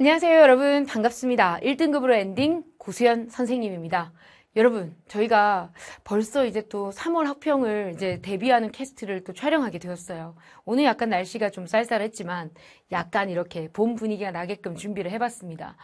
안녕하세요 여러분 반갑습니다 1등급으로 엔딩 고수현 선생님입니다 여러분 저희가 벌써 이제 또 3월 학평을 이제 데뷔하는 캐스트를 또 촬영하게 되었어요 오늘 약간 날씨가 좀 쌀쌀했지만 약간 이렇게 봄 분위기가 나게끔 준비를 해봤습니다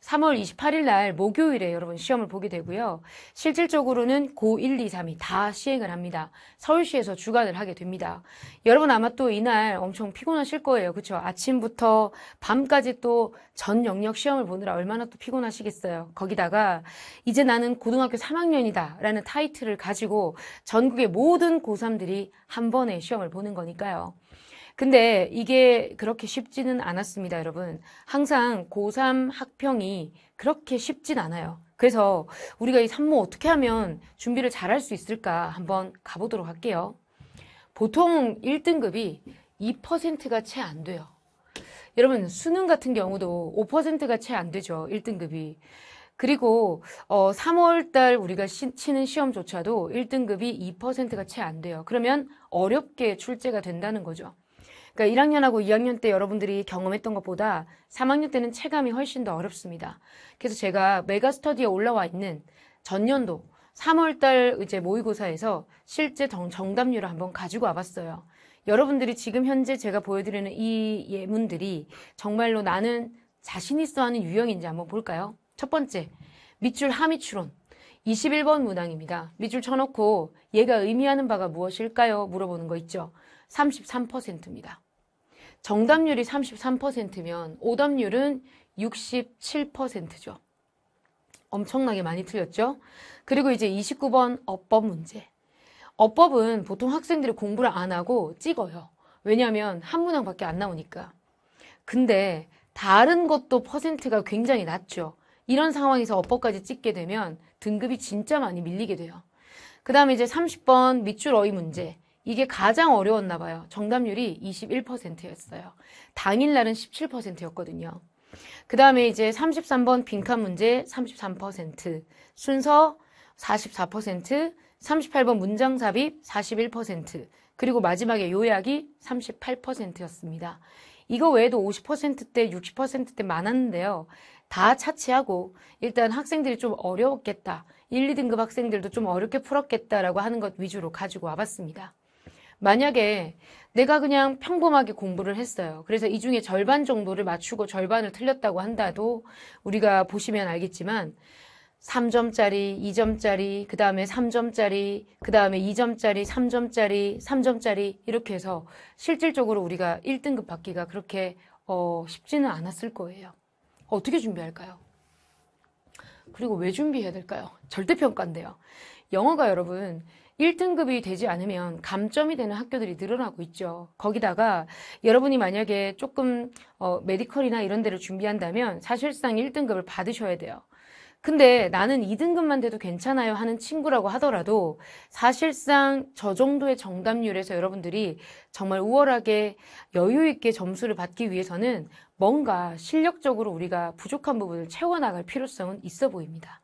3월 28일 날 목요일에 여러분 시험을 보게 되고요. 실질적으로는 고 1, 2, 3이 다 시행을 합니다. 서울시에서 주관을 하게 됩니다. 여러분 아마 또 이날 엄청 피곤하실 거예요. 그렇죠? 아침부터 밤까지 또 전 영역 시험을 보느라 얼마나 또 피곤하시겠어요. 거기다가 이제 나는 고등학교 3학년이다 라는 타이틀을 가지고 전국의 모든 고3들이 한 번에 시험을 보는 거니까요. 근데 이게 그렇게 쉽지는 않았습니다, 여러분. 항상 고3 학평이 그렇게 쉽진 않아요. 그래서 우리가 이 산모 어떻게 하면 준비를 잘할 수 있을까 한번 가보도록 할게요. 보통 1등급이 2%가 채 안 돼요. 여러분 수능 같은 경우도 5%가 채 안 되죠. 1등급이. 그리고 어 3월 달 우리가 시, 치는 시험조차도 1등급이 2%가 채 안 돼요. 그러면 어렵게 출제가 된다는 거죠. 그러니까 1학년하고 2학년 때 여러분들이 경험했던 것보다 3학년 때는 체감이 훨씬 더 어렵습니다. 그래서 제가 메가스터디에 올라와 있는 전년도 3월달 이제 모의고사에서 실제 정, 정답률을 한번 가지고 와봤어요. 여러분들이 지금 현재 제가 보여드리는 이 예문들이 정말로 나는 자신 있어 하는 유형인지 한번 볼까요? 첫 번째, 밑줄 하미추론. 21번 문항입니다. 밑줄 쳐놓고 얘가 의미하는 바가 무엇일까요? 물어보는 거 있죠. 33%입니다. 정답률이 33%면 오답률은 67%죠. 엄청나게 많이 틀렸죠. 그리고 이제 29번 어법 문제. 어법은 보통 학생들이 공부를 안 하고 찍어요. 왜냐하면 한 문항밖에 안 나오니까. 근데 다른 것도 퍼센트가 굉장히 낮죠. 이런 상황에서 어법까지 찍게 되면 등급이 진짜 많이 밀리게 돼요. 그 다음에 이제 30번 밑줄 어휘 문제. 이게 가장 어려웠나 봐요. 정답률이 21%였어요. 당일날은 17%였거든요. 그 다음에 이제 33번 빈칸 문제 33%, 순서 44%, 38번 문장 삽입 41%, 그리고 마지막에 요약이 38%였습니다. 이거 외에도 50%대, 60%대 많았는데요. 다 차치하고 일단 학생들이 좀 어려웠겠다. 1, 2등급 학생들도 좀 어렵게 풀었겠다라고 하는 것 위주로 가지고 와봤습니다. 만약에 내가 그냥 평범하게 공부를 했어요. 그래서 이 중에 절반 정도를 맞추고 절반을 틀렸다고 한다도 우리가 보시면 알겠지만 3점짜리, 2점짜리, 그 다음에 3점짜리, 그 다음에 2점짜리, 3점짜리, 3점짜리 이렇게 해서 실질적으로 우리가 1등급 받기가 그렇게 어, 쉽지는 않았을 거예요. 어떻게 준비할까요? 그리고 왜 준비해야 될까요? 절대평가인데요. 영어가 여러분 1등급이 되지 않으면 감점이 되는 학교들이 늘어나고 있죠. 거기다가 여러분이 만약에 조금 어, 메디컬이나 이런 데를 준비한다면 사실상 1등급을 받으셔야 돼요. 근데 나는 2등급만 돼도 괜찮아요 하는 친구라고 하더라도 사실상 저 정도의 정답률에서 여러분들이 정말 우월하게 여유 있게 점수를 받기 위해서는 뭔가 실력적으로 우리가 부족한 부분을 채워나갈 필요성은 있어 보입니다.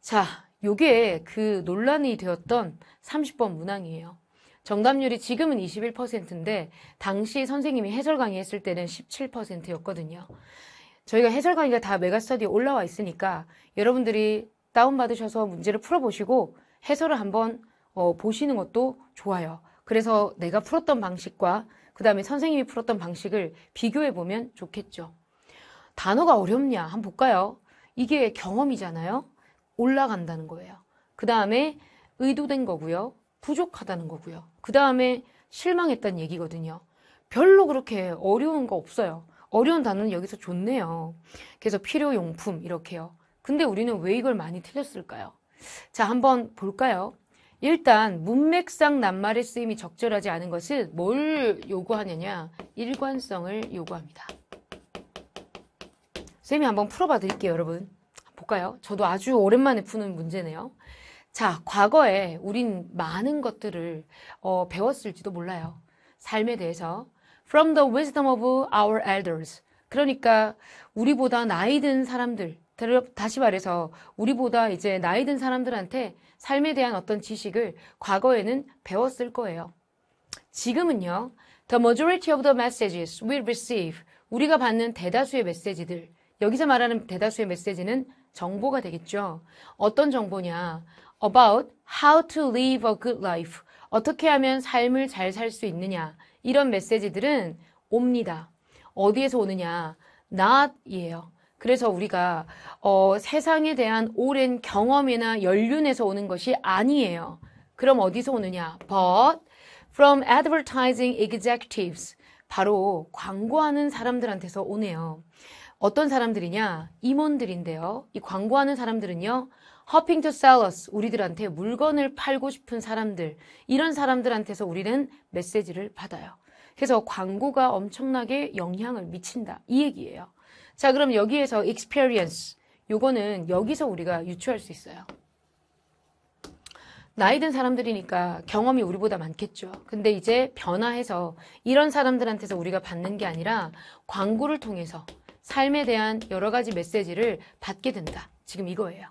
자, 요게 그 논란이 되었던 30번 문항이에요. 정답률이 지금은 21%인데 당시 선생님이 해설 강의했을 때는 17%였거든요. 저희가 해설 강의가 다 메가스터디에 올라와 있으니까 여러분들이 다운받으셔서 문제를 풀어보시고 해설을 한번 어, 보시는 것도 좋아요. 그래서 내가 풀었던 방식과 그 다음에 선생님이 풀었던 방식을 비교해보면 좋겠죠. 단어가 어렵냐? 한번 볼까요? 이게 경험이잖아요. 올라간다는 거예요. 그 다음에 의도된 거고요. 부족하다는 거고요. 그 다음에 실망했다는 얘기거든요. 별로 그렇게 어려운 거 없어요. 어려운 단어는 여기서 좋네요. 그래서 필요용품 이렇게요. 근데 우리는 왜 이걸 많이 틀렸을까요? 자 한번 볼까요? 일단 문맥상 낱말의 쓰임이 적절하지 않은 것은 뭘 요구하느냐 일관성을 요구합니다. 쌤이 한번 풀어봐 드릴게요 여러분. 볼까요? 저도 아주 오랜만에 푸는 문제네요. 자, 과거에 우린 많은 것들을 어, 배웠을지도 몰라요. 삶에 대해서. From the wisdom of our elders. 그러니까 우리보다 나이 든 사람들, 다시 말해서 우리보다 이제 나이 든 사람들한테 삶에 대한 어떤 지식을 과거에는 배웠을 거예요. 지금은요. The majority of the messages we receive. 우리가 받는 대다수의 메시지들. 여기서 말하는 대다수의 메시지는 정보가 되겠죠. 어떤 정보냐? about how to live a good life. 어떻게 하면 삶을 잘 살 수 있느냐. 이런 메시지들은 옵니다. 어디에서 오느냐? not이에요. 그래서 우리가 어, 세상에 대한 오랜 경험이나 연륜에서 오는 것이 아니에요. 그럼 어디서 오느냐? but from advertising executives. 바로 광고하는 사람들한테서 오네요. 어떤 사람들이냐? 임원들인데요. 이 광고하는 사람들은요. 허핑 to sell us, 우리들한테 물건을 팔고 싶은 사람들, 이런 사람들한테서 우리는 메시지를 받아요. 그래서 광고가 엄청나게 영향을 미친다. 이 얘기예요. 자, 그럼 여기에서 experience, 요거는 여기서 우리가 유추할 수 있어요. 나이 든 사람들이니까 경험이 우리보다 많겠죠. 근데 이제 변화해서 이런 사람들한테서 우리가 받는 게 아니라 광고를 통해서 삶에 대한 여러 가지 메시지를 받게 된다. 지금 이거예요.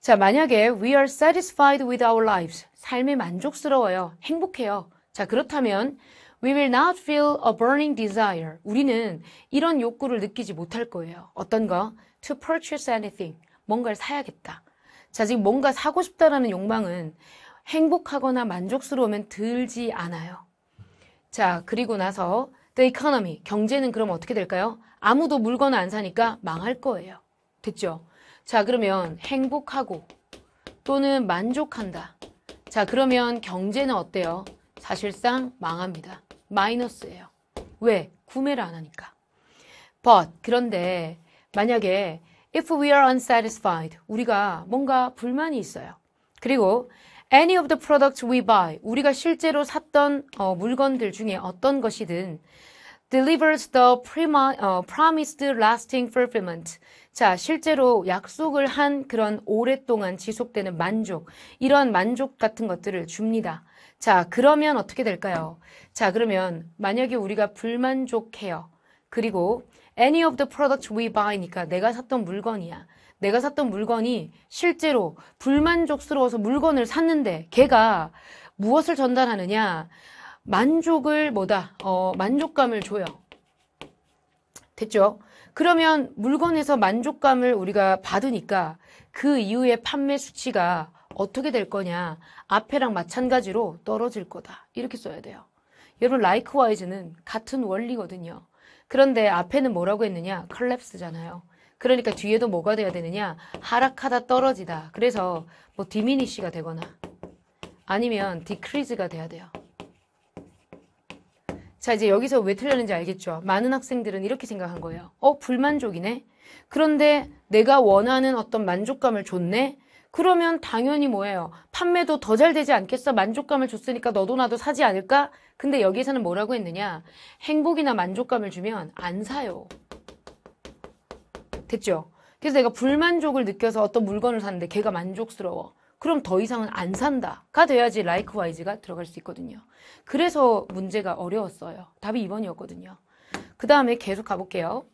자, 만약에 we are satisfied with our lives. 삶에 만족스러워요. 행복해요. 자, 그렇다면 we will not feel a burning desire. 우리는 이런 욕구를 느끼지 못할 거예요. 어떤 거? to purchase anything. 뭔가를 사야겠다. 자, 지금 뭔가 사고 싶다라는 욕망은 행복하거나 만족스러우면 들지 않아요. 자, 그리고 나서 the economy, 경제는 그럼 어떻게 될까요? 아무도 물건을 안 사니까 망할 거예요. 됐죠? 자 그러면 행복하고 또는 만족한다. 자 그러면 경제는 어때요? 사실상 망합니다. 마이너스예요. 왜? 구매를 안 하니까. But 그런데 만약에 if we are unsatisfied 우리가 뭔가 불만이 있어요. 그리고 any of the products we buy 우리가 실제로 샀던 어, 물건들 중에 어떤 것이든 delivers the prima, 어, promised lasting fulfillment. 자, 실제로 약속을 한 그런 오랫동안 지속되는 만족, 이런 만족 같은 것들을 줍니다. 자, 그러면 어떻게 될까요? 자, 그러면 만약에 우리가 불만족해요. 그리고 any of the products we buy니까 내가 샀던 물건이야. 내가 샀던 물건이 실제로 불만족스러워서 물건을 샀는데 걔가 무엇을 전달하느냐? 만족을 뭐다? 어, 만족감을 줘요. 됐죠? 그러면 물건에서 만족감을 우리가 받으니까 그 이후에 판매 수치가 어떻게 될 거냐? 앞에랑 마찬가지로 떨어질 거다. 이렇게 써야 돼요. 여러분 l i k e w i 는 같은 원리거든요. 그런데 앞에는 뭐라고 했느냐? 컬랩스잖아요. 그러니까 뒤에도 뭐가 돼야 되느냐? 하락하다 떨어지다. 그래서 뭐디미니쉬가 되거나 아니면 디크리즈가 돼야 돼요. 자, 이제 여기서 왜 틀렸는지 알겠죠? 많은 학생들은 이렇게 생각한 거예요. 어, 불만족이네? 그런데 내가 원하는 어떤 만족감을 줬네? 그러면 당연히 뭐예요? 판매도 더 잘 되지 않겠어? 만족감을 줬으니까 너도 나도 사지 않을까? 근데 여기에서는 뭐라고 했느냐? 행복이나 만족감을 주면 안 사요. 됐죠? 그래서 내가 불만족을 느껴서 어떤 물건을 샀는데 걔가 만족스러워. 그럼 더 이상은 안 산다가 돼야지 likewise가 들어갈 수 있거든요. 그래서 문제가 어려웠어요. 답이 2번이었거든요. 그 다음에 계속 가볼게요.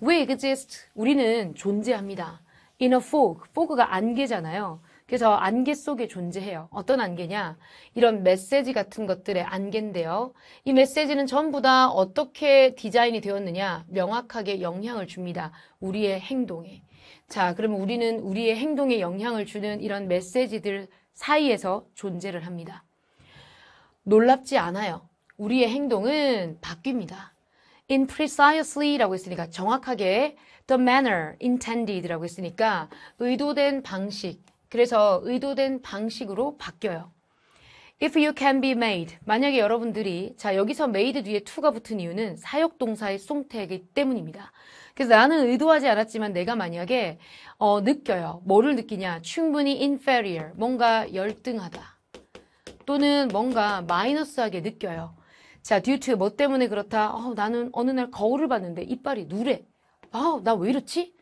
We exist. 우리는 존재합니다. In a fog. fog가 안개잖아요. 그래서 안개 속에 존재해요. 어떤 안개냐? 이런 메시지 같은 것들의 안개인데요. 이 메시지는 전부 다 어떻게 디자인이 되었느냐? 명확하게 영향을 줍니다. 우리의 행동에. 자, 그러면 우리는 우리의 행동에 영향을 주는 이런 메시지들 사이에서 존재를 합니다. 놀랍지 않아요. 우리의 행동은 바뀝니다. in precisely라고 했으니까 정확하게 the manner intended라고 했으니까 의도된 방식. 그래서 의도된 방식으로 바뀌어요. If you can be made. 만약에 여러분들이 자 여기서 made 뒤에 to가 붙은 이유는 사역동사의 송태이기 때문입니다. 그래서 나는 의도하지 않았지만 내가 만약에 어, 느껴요. 뭐를 느끼냐. 충분히 inferior. 뭔가 열등하다. 또는 뭔가 마이너스하게 느껴요. 자, due to 뭐 때문에 그렇다. 어, 나는 어느 날 거울을 봤는데 이빨이 누래. 아, 나 왜 이렇지?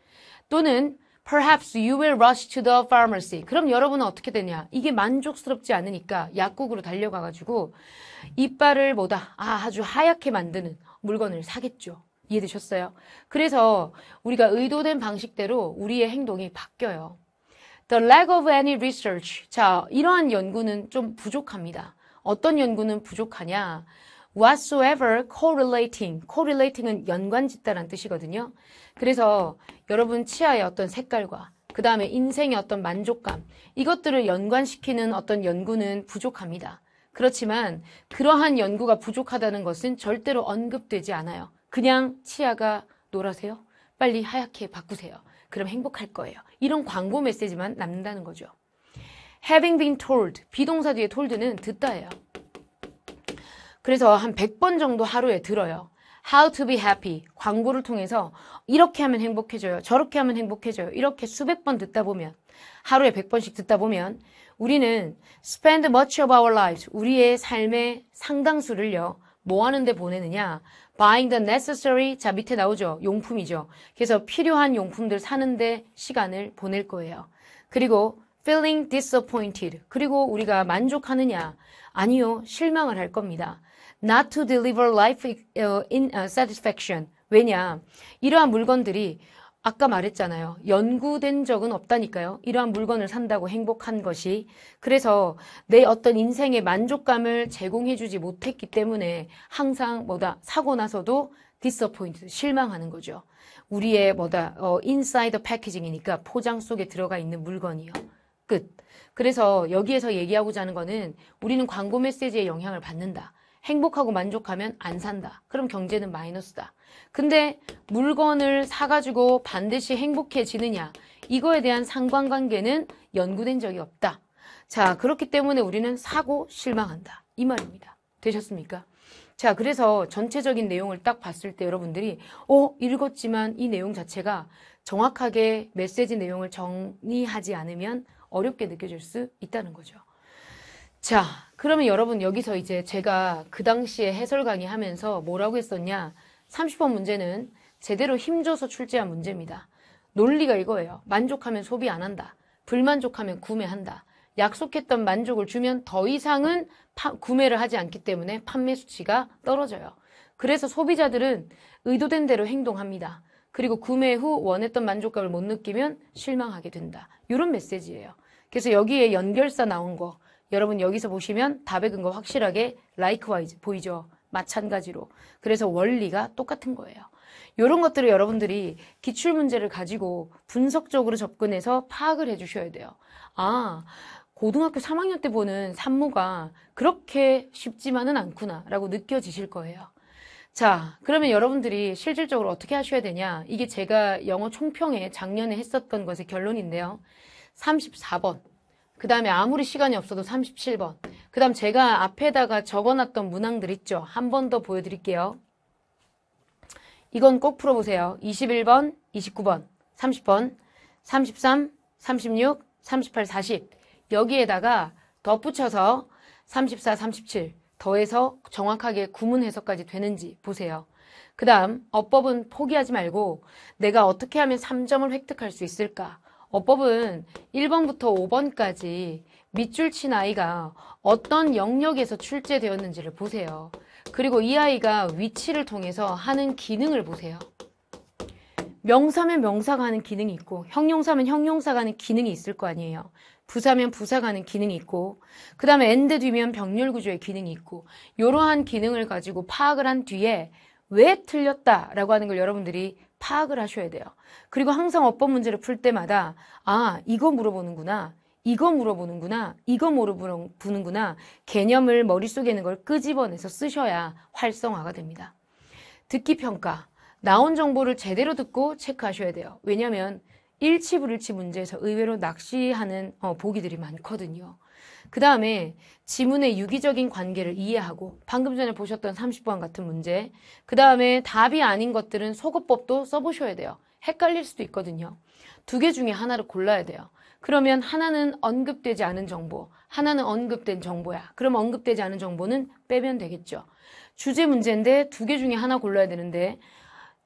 또는 Perhaps you will rush to the pharmacy. 그럼 여러분은 어떻게 되냐? 이게 만족스럽지 않으니까 약국으로 달려가가지고 이빨을 뭐다? 아, 아주 하얗게 만드는 물건을 사겠죠. 이해되셨어요? 그래서 우리가 의도된 방식대로 우리의 행동이 바뀌어요. The lack of any research. 자, 이러한 연구는 좀 부족합니다. 어떤 연구는 부족하냐? whatsoever correlating. correlating은 연관 짓다라는 뜻이거든요. 그래서 여러분 치아의 어떤 색깔과 그 다음에 인생의 어떤 만족감 이것들을 연관시키는 어떤 연구는 부족합니다. 그렇지만 그러한 연구가 부족하다는 것은 절대로 언급되지 않아요. 그냥 치아가 노라세요. 빨리 하얗게 바꾸세요. 그럼 행복할 거예요. 이런 광고 메시지만 남는다는 거죠. Having been told, 비동사 뒤에 told는 듣다예요. 그래서 한 100번 정도 하루에 들어요. How to be happy 광고를 통해서 이렇게 하면 행복해져요. 저렇게 하면 행복해져요. 이렇게 수백 번 듣다 보면 하루에 100번씩 듣다 보면 우리는 spend much of our lives 우리의 삶의 상당수를요. 뭐 하는데 보내느냐? buying the necessary 자 밑에 나오죠. 용품이죠. 그래서 필요한 용품들 사는데 시간을 보낼 거예요. 그리고 feeling disappointed 그리고 우리가 만족하느냐? 아니요. 실망을 할 겁니다. not to deliver life 어, in 어, satisfaction. 왜냐? 이러한 물건들이 아까 말했잖아요. 연구된 적은 없다니까요. 이러한 물건을 산다고 행복한 것이. 그래서 내 어떤 인생의 만족감을 제공해주지 못했기 때문에 항상 뭐다 사고 나서도 디서포인트 실망하는 거죠. 우리의 뭐다 어, 인사이드 패키징이니까 포장 속에 들어가 있는 물건이요. 끝. 그래서 여기에서 얘기하고자 하는 거는 우리는 광고 메시지의 영향을 받는다. 행복하고 만족하면 안 산다. 그럼 경제는 마이너스다. 근데 물건을 사가지고 반드시 행복해지느냐. 이거에 대한 상관관계는 연구된 적이 없다. 자, 그렇기 때문에 우리는 사고 실망한다. 이 말입니다. 되셨습니까? 자, 그래서 전체적인 내용을 딱 봤을 때 여러분들이, 어, 읽었지만 이 내용 자체가 정확하게 메시지 내용을 정리하지 않으면 어렵게 느껴질 수 있다는 거죠. 자, 그러면 여러분 여기서 이제 제가 그 당시에 해설 강의하면서 뭐라고 했었냐. 30번 문제는 제대로 힘줘서 출제한 문제입니다. 논리가 이거예요. 만족하면 소비 안 한다. 불만족하면 구매한다. 약속했던 만족을 주면 더 이상은 파, 구매를 하지 않기 때문에 판매 수치가 떨어져요. 그래서 소비자들은 의도된 대로 행동합니다. 그리고 구매 후 원했던 만족감을 못 느끼면 실망하게 된다. 이런 메시지예요. 그래서 여기에 연결사 나온 거 여러분 여기서 보시면 답의 근거 확실하게 likewise 보이죠? 마찬가지로. 그래서 원리가 똑같은 거예요. 이런 것들을 여러분들이 기출 문제를 가지고 분석적으로 접근해서 파악을 해 주셔야 돼요. 아, 고등학교 3학년 때 보는 산모가 그렇게 쉽지만은 않구나라고 느껴지실 거예요. 자, 그러면 여러분들이 실질적으로 어떻게 하셔야 되냐? 이게 제가 영어 총평에 작년에 했었던 것의 결론인데요. 34번. 그 다음에 아무리 시간이 없어도 37번. 그 다음 제가 앞에다가 적어놨던 문항들 있죠. 한 번 더 보여드릴게요. 이건 꼭 풀어보세요. 21번, 29번, 30번, 33, 36, 38, 40 여기에다가 덧붙여서 34, 37 더해서 정확하게 구문 해석까지 되는지 보세요. 그 다음 어법은 포기하지 말고 내가 어떻게 하면 3점을 획득할 수 있을까 어법은 1번부터 5번까지 밑줄 친 아이가 어떤 영역에서 출제되었는지를 보세요. 그리고 이 아이가 위치를 통해서 하는 기능을 보세요. 명사면 명사가 하는 기능이 있고 형용사면 형용사가 하는 기능이 있을 거 아니에요. 부사면 부사가 하는 기능이 있고 그 다음에 엔드 뒤면 병렬 구조의 기능이 있고 이러한 기능을 가지고 파악을 한 뒤에 왜 틀렸다라고 하는 걸 여러분들이 파악을 하셔야 돼요. 그리고 항상 어법 문제를 풀 때마다 아 이거 물어보는구나. 이거 물어보는구나, 이거 물어보는구나 개념을 머릿속에 있는 걸 끄집어내서 쓰셔야 활성화가 됩니다. 듣기 평가, 나온 정보를 제대로 듣고 체크하셔야 돼요. 왜냐하면 일치불일치 문제에서 의외로 낚시하는 어, 보기들이 많거든요. 그 다음에 지문의 유기적인 관계를 이해하고 방금 전에 보셨던 30번 같은 문제 그 다음에 답이 아닌 것들은 소거법도 써보셔야 돼요. 헷갈릴 수도 있거든요. 두 개 중에 하나를 골라야 돼요. 그러면 하나는 언급되지 않은 정보, 하나는 언급된 정보야. 그럼 언급되지 않은 정보는 빼면 되겠죠. 주제 문제인데 두 개 중에 하나 골라야 되는데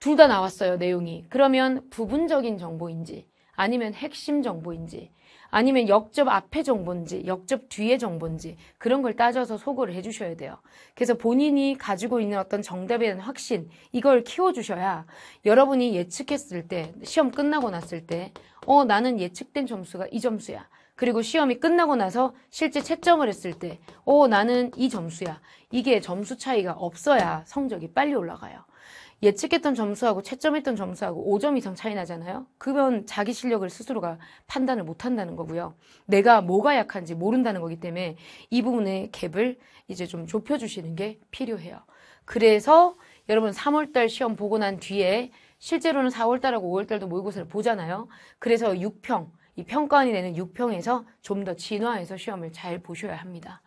둘 다 나왔어요, 내용이. 그러면 부분적인 정보인지 아니면 핵심 정보인지 아니면 역접 앞에 정보인지 역접 뒤에 정보인지 그런 걸 따져서 소거를 해주셔야 돼요. 그래서 본인이 가지고 있는 어떤 정답에 대한 확신 이걸 키워주셔야 여러분이 예측했을 때 시험 끝나고 났을 때 어 나는 예측된 점수가 이 점수야. 그리고 시험이 끝나고 나서 실제 채점을 했을 때 어 나는 이 점수야. 이게 점수 차이가 없어야 성적이 빨리 올라가요. 예측했던 점수하고 채점했던 점수하고 5점 이상 차이 나잖아요. 그건 자기 실력을 스스로가 판단을 못 한다는 거고요. 내가 뭐가 약한지 모른다는 거기 때문에 이 부분의 갭을 이제 좀 좁혀 주시는 게 필요해요. 그래서 여러분 3월 달 시험 보고 난 뒤에 실제로는 4월 달하고 5월 달도 모의고사를 보잖아요. 그래서 6평, 이 평가원이 내는 6평에서 좀 더 진화해서 시험을 잘 보셔야 합니다.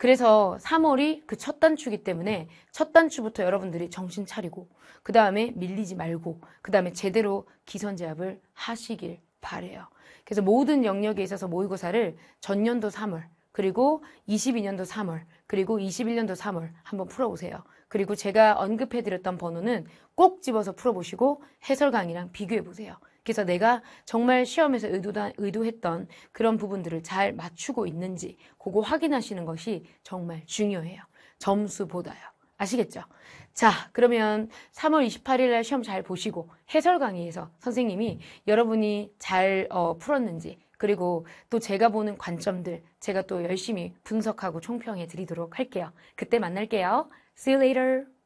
그래서 3월이 그 첫 단추기 때문에 첫 단추부터 여러분들이 정신 차리고 그 다음에 밀리지 말고 그 다음에 제대로 기선제압을 하시길 바래요. 그래서 모든 영역에 있어서 모의고사를 전년도 3월 그리고 22년도 3월 그리고 21년도 3월 한번 풀어보세요. 그리고 제가 언급해드렸던 번호는 꼭 집어서 풀어보시고 해설 강의랑 비교해보세요. 그래서 내가 정말 시험에서 의도다, 의도했던 그런 부분들을 잘 맞추고 있는지 그거 확인하시는 것이 정말 중요해요. 점수보다요. 아시겠죠? 자, 그러면 3월 28일 날 시험 잘 보시고 해설 강의에서 선생님이 여러분이 잘 어, 풀었는지 그리고 또 제가 보는 관점들 제가 또 열심히 분석하고 총평해 드리도록 할게요. 그때 만날게요. See you later.